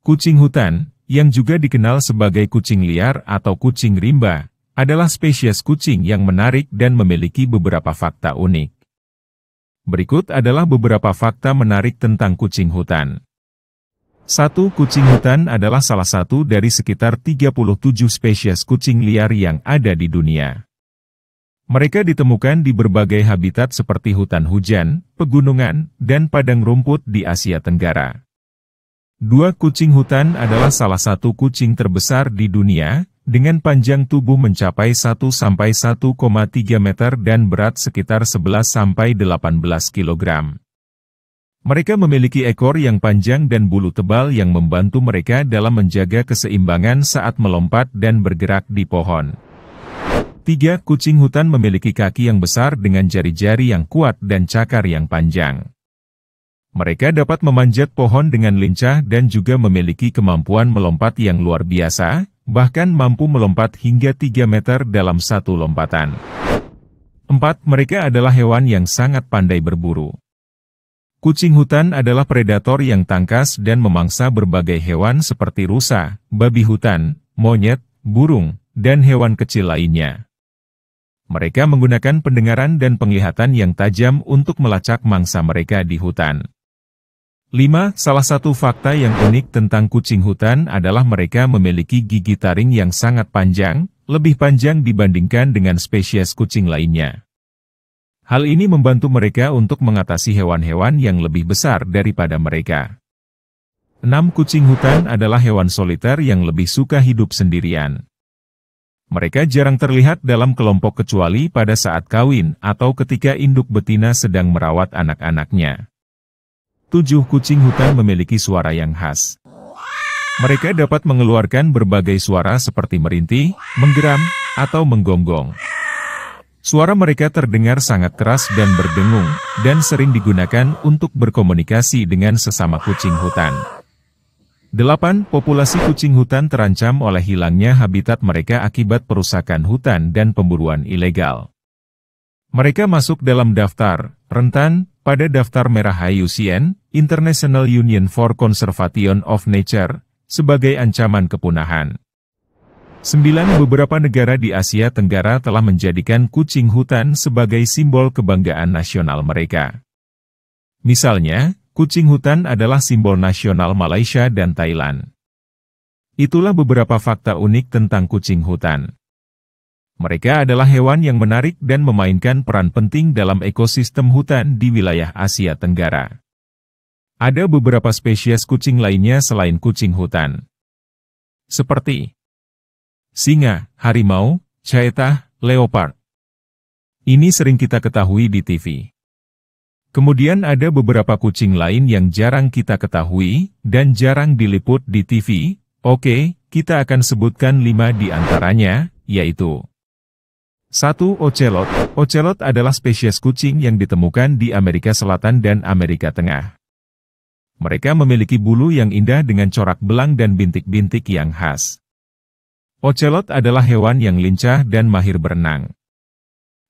Kucing hutan, yang juga dikenal sebagai kucing liar atau kucing rimba, adalah spesies kucing yang menarik dan memiliki beberapa fakta unik. Berikut adalah beberapa fakta menarik tentang kucing hutan. Satu, Kucing hutan adalah salah satu dari sekitar 37 spesies kucing liar yang ada di dunia. Mereka ditemukan di berbagai habitat seperti hutan hujan, pegunungan, dan padang rumput di Asia Tenggara. Dua kucing hutan adalah salah satu kucing terbesar di dunia, dengan panjang tubuh mencapai 1-1,3 sampai meter dan berat sekitar 11-18 sampai kg. Mereka memiliki ekor yang panjang dan bulu tebal yang membantu mereka dalam menjaga keseimbangan saat melompat dan bergerak di pohon. Tiga Kucing hutan memiliki kaki yang besar dengan jari-jari yang kuat dan cakar yang panjang. Mereka dapat memanjat pohon dengan lincah dan juga memiliki kemampuan melompat yang luar biasa, bahkan mampu melompat hingga 3 meter dalam satu lompatan. 4. Mereka adalah hewan yang sangat pandai berburu. Kucing hutan adalah predator yang tangkas dan memangsa berbagai hewan seperti rusa, babi hutan, monyet, burung, dan hewan kecil lainnya. Mereka menggunakan pendengaran dan penglihatan yang tajam untuk melacak mangsa mereka di hutan. 5. Salah satu fakta yang unik tentang kucing hutan adalah mereka memiliki gigi taring yang sangat panjang, lebih panjang dibandingkan dengan spesies kucing lainnya. Hal ini membantu mereka untuk mengatasi hewan-hewan yang lebih besar daripada mereka. 6. Kucing hutan adalah hewan soliter yang lebih suka hidup sendirian. Mereka jarang terlihat dalam kelompok kecuali pada saat kawin atau ketika induk betina sedang merawat anak-anaknya tujuh kucing hutan memiliki suara yang khas. Mereka dapat mengeluarkan berbagai suara seperti merintih, menggeram, atau menggonggong. Suara mereka terdengar sangat keras dan berdengung, dan sering digunakan untuk berkomunikasi dengan sesama kucing hutan. 8. Populasi kucing hutan terancam oleh hilangnya habitat mereka akibat perusakan hutan dan pemburuan ilegal. Mereka masuk dalam daftar, rentan, pada daftar merah IUCN, International Union for Conservation of Nature, sebagai ancaman kepunahan. 9. Beberapa negara di Asia Tenggara telah menjadikan kucing hutan sebagai simbol kebanggaan nasional mereka. Misalnya, kucing hutan adalah simbol nasional Malaysia dan Thailand. Itulah beberapa fakta unik tentang kucing hutan. Mereka adalah hewan yang menarik dan memainkan peran penting dalam ekosistem hutan di wilayah Asia Tenggara. Ada beberapa spesies kucing lainnya selain kucing hutan. Seperti singa, harimau, Caetah, leopard. Ini sering kita ketahui di TV. Kemudian ada beberapa kucing lain yang jarang kita ketahui dan jarang diliput di TV. Oke, kita akan sebutkan lima di antaranya, yaitu 1. Ocelot Ocelot adalah spesies kucing yang ditemukan di Amerika Selatan dan Amerika Tengah. Mereka memiliki bulu yang indah dengan corak belang dan bintik-bintik yang khas. Ocelot adalah hewan yang lincah dan mahir berenang.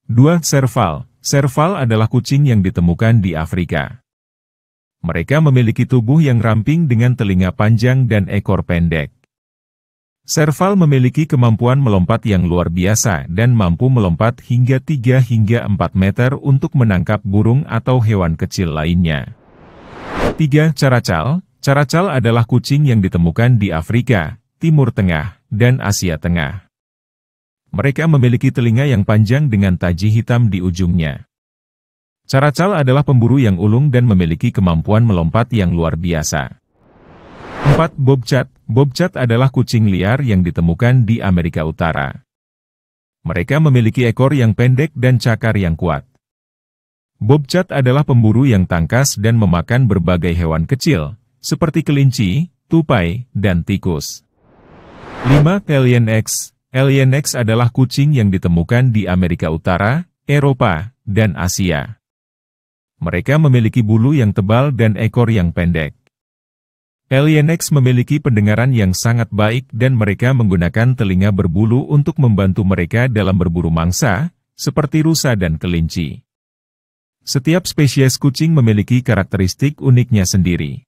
2. Serval Serval adalah kucing yang ditemukan di Afrika. Mereka memiliki tubuh yang ramping dengan telinga panjang dan ekor pendek. Serval memiliki kemampuan melompat yang luar biasa dan mampu melompat hingga 3 hingga 4 meter untuk menangkap burung atau hewan kecil lainnya. 3. Caracal Caracal adalah kucing yang ditemukan di Afrika, Timur Tengah, dan Asia Tengah. Mereka memiliki telinga yang panjang dengan taji hitam di ujungnya. Caracal adalah pemburu yang ulung dan memiliki kemampuan melompat yang luar biasa. 4. Bobcat Bobcat adalah kucing liar yang ditemukan di Amerika Utara. Mereka memiliki ekor yang pendek dan cakar yang kuat. Bobcat adalah pemburu yang tangkas dan memakan berbagai hewan kecil, seperti kelinci, tupai, dan tikus. 5. Alien X Alien X adalah kucing yang ditemukan di Amerika Utara, Eropa, dan Asia. Mereka memiliki bulu yang tebal dan ekor yang pendek. Alienex memiliki pendengaran yang sangat baik dan mereka menggunakan telinga berbulu untuk membantu mereka dalam berburu mangsa, seperti rusa dan kelinci. Setiap spesies kucing memiliki karakteristik uniknya sendiri.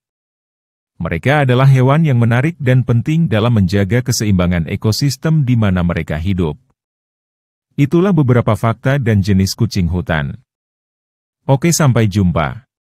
Mereka adalah hewan yang menarik dan penting dalam menjaga keseimbangan ekosistem di mana mereka hidup. Itulah beberapa fakta dan jenis kucing hutan. Oke sampai jumpa.